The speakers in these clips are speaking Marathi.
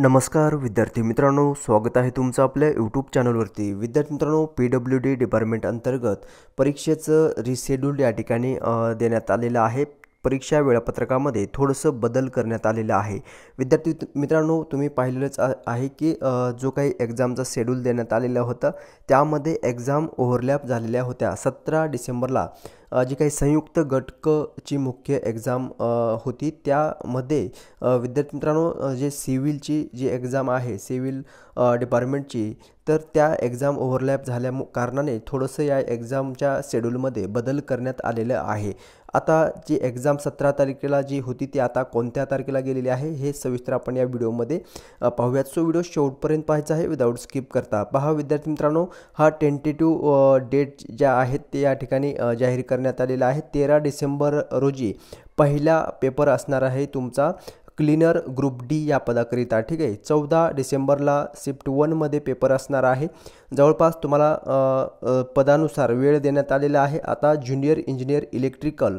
नमस्कार विद्यार्थी मित्रांनो स्वागत आहे तुमचं आपल्या यूट्यूब चॅनलवरती विद्यार्थी मित्रांनो पी डब्ल्यू डी डिपार्टमेंट अंतर्गत परीक्षेचं रिशेड्यूल या ठिकाणी देण्यात आलेलं आहे परीक्षा वेळापत्रकामध्ये थोडंसं बदल करण्यात आलेलं आहे विद्यार्थी मित्रांनो तुम्ही पाहिलेलंच आहे की जो काही एक्झामचा शेड्यूल देण्यात आलेला होता त्यामध्ये एक्झाम ओव्हरलॅप झालेल्या होत्या सतरा डिसेंबरला जी काही संयुक्त घटकची मुख्य एक्झाम होती त्यामध्ये विद्यार्थी मित्रांनो जे सिव्हिलची जी एक्झाम आहे सिव्हिल डिपार्टमेंटची तर त्या एक्झाम ओव्हरलॅप झाल्या कारणाने थोडंसं या एक्झामच्या शेड्यूलमध्ये बदल करण्यात आलेलं आहे आता जी एक्झाम सतरा तारखेला जी होती ती आता कोणत्या तारखेला गेलेली आहे हे सविस्तर आपण या व्हिडिओमध्ये पाहूयात सो व्हिडिओ शेवटपर्यंत पाहायचा आहे विदाऊट स्किप करता पहा विद्यार्थी मित्रांनो हा टेंटेटिव्ह डेट ज्या आहेत ते या ठिकाणी जाहीर करण्यात करण्यात आलेला आहे तेरा डिसेंबर रोजी पहिला पेपर असणार आहे तुमचा क्लीनर ग्रुप डी या पदाकरिता ठीक आहे चौदा डिसेंबरला शिफ्ट वनमध्ये पेपर असणार आहे जवळपास तुम्हाला पदानुसार वेळ देण्यात आलेला आहे आता junior engineer electrical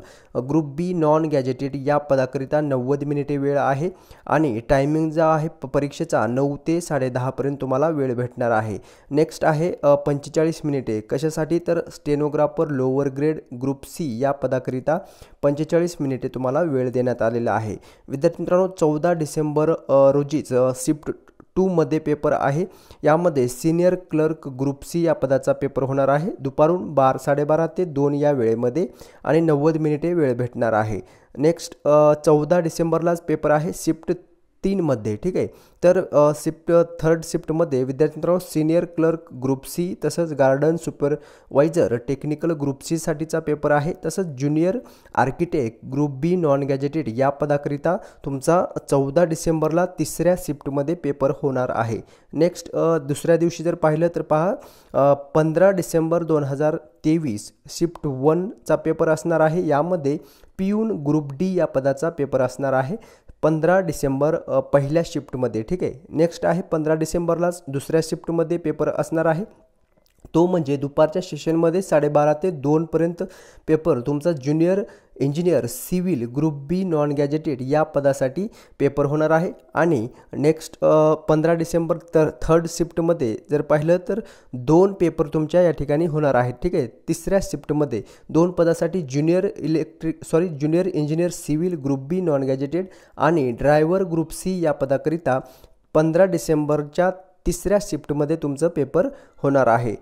group B non gazetted या पदाकरिता नव्वद मिनिटे वेळ आहे आणि टायमिंग जो आहे परीक्षेचा नऊ ते साडेदहापर्यंत तुम्हाला वेळ भेटणार आहे नेक्स्ट आहे पंचेचाळीस मिनिटे कशासाठी तर stenographer lower grade group C या पदाकरिता पंचेचाळीस मिनिटे तुम्हाला वेळ देण्यात आलेला आहे विद्यार्थी मित्रांनो मित्रांनो चौदा डिसेंबर रोजीच शिफ्ट टूमध्ये पेपर आहे यामध्ये सिनियर क्लर्क ग्रुप सी या पदाचा पेपर होणार आहे दुपारून बार साडेबारा ते दोन या वेळेमध्ये आणि नव्वद मिनिटे वेळ भेटणार आहे नेक्स्ट चौदा डिसेंबरलाच पेपर आहे शिफ्ट तीनमध्ये ठीक आहे तर शिफ्ट थर्ड शिफ्टमध्ये विद्यार्थी मित्रांनो सिनियर क्लर्क ग्रुप सी तसंच गार्डन सुपरवायझर टेक्निकल ग्रुप सीसाठीचा पेपर आहे तसंच junior architect group B non gazetted या पदाकरिता तुमचा चौदा डिसेंबरला तिसऱ्या शिफ्टमध्ये पेपर होणार आहे नेक्स्ट दुसऱ्या दिवशी जर पाहिलं तर पहा पंधरा डिसेंबर दोन हजार तेवीस शिफ्ट वनचा पेपर असणार आहे यामध्ये पियून ग्रुप डी या पदाचा पेपर असणार आहे पंधरा डिसेंबर पहिल्या शिफ्टमध्ये ठीक आहे नेक्स्ट आहे पंधरा डिसेंबरलाच दुसऱ्या शिफ्टमध्ये पेपर असणार आहे तो म्हणजे दुपारच्या सेशनमध्ये साडेबारा ते दोनपर्यंत पेपर तुमचा junior engineer civil group B non gazetted या पदासाठी पेपर होणार आहे आणि नेक्स्ट पंधरा डिसेंबर तर थर्ड शिफ्टमध्ये जर पाहिलं तर दोन पेपर तुमच्या या ठिकाणी होणार आहेत ठीक आहे तिसऱ्या शिफ्टमध्ये दोन पदासाठी junior electric sorry junior engineer civil group B non gazetted आणि ड्रायव्हर ग्रुप सी या पदाकरिता पंधरा डिसेंबरच्या तिसऱ्या शिफ्टमध्ये तुमचं पेपर होणार आहे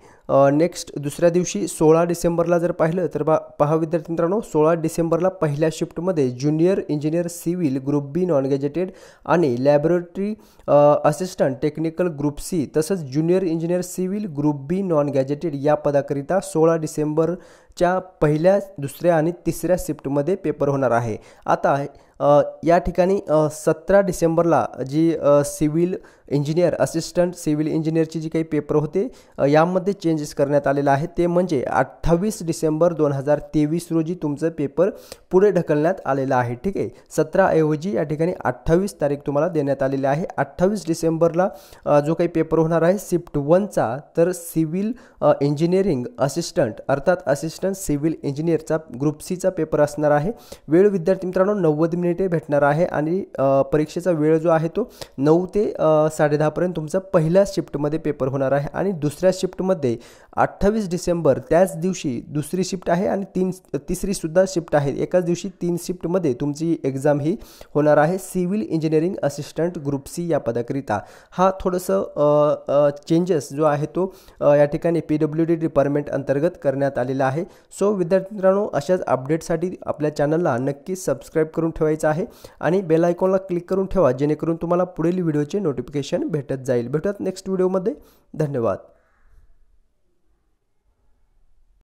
नेक्स्ट दुसऱ्या दिवशी सोळा डिसेंबरला जर पाहिलं तर बा पहा विद्यार्थी मित्रांनो सोळा डिसेंबरला पहिल्या शिफ्टमध्ये junior engineer civil group B non gazetted आणि laboratory assistant technical group C तसंच junior engineer civil group B non gazetted या पदाकरिता सोळा डिसेंबरच्या पहिल्या दुसऱ्या आणि तिसऱ्या शिफ्टमध्ये पेपर होणार आहे आता या ठिकाणी सतरा डिसेंबरला जी सिव्हिल इंजिनियर असिस्टंट सिव्हिल इंजिनियरची जी काही पेपर होते यामध्ये चेंज चेंजेस करण्यात आलेला आहे ते म्हणजे अठ्ठावीस डिसेंबर दोन हजार तेवीस रोजी तुमचं पेपर पुढे ढकलण्यात आलेलं आहे ठीक आहे सतराऐवजी या ठिकाणी अठ्ठावीस तारीख तुम्हाला देण्यात आलेली आहे अठ्ठावीस डिसेंबरला जो काही पेपर होणार आहे शिफ्ट वनचा तर सिव्हिल इंजिनिअरिंग असिस्टंट अर्थात असिस्टंट सिव्हिल इंजिनियरचा ग्रुप सीचा पेपर असणार आहे वेळ विद्यार्थी मित्रांनो नव्वद मिनिटे भेटणार आहे आणि परीक्षेचा वेळ जो आहे तो नऊ ते साडेदहापर्यंत तुमचा पहिल्या शिफ्टमध्ये पेपर होणार आहे आणि दुसऱ्या शिफ्टमध्ये अठ्ठावीस डिसेंबर त्याच दिवशी दुसरी शिफ्ट आहे आणि तीन तिसरीसुद्धा शिफ्ट आहे एकाच दिवशी तीन शिफ्टमध्ये तुमची एक्झाम ही होणार आहे civil engineering assistant group C या पदाकरिता हा थोडंसं चेंजेस जो आहे तो या ठिकाणी पी डब्ल्यू डी डिपार्टमेंट अंतर्गत करण्यात आलेला आहे सो विद्यार्थी मित्रांनो अशाच अपडेटसाठी आपल्या चॅनलला नक्की सबस्क्राईब करून ठेवायचं आहे आणि बेल आयकॉनला क्लिक करून ठेवा जेणेकरून तुम्हाला पुढील व्हिडिओचे नोटिफिकेशन भेटत जाईल भेटत नेक्स्ट व्हिडिओमध्ये धन्यवाद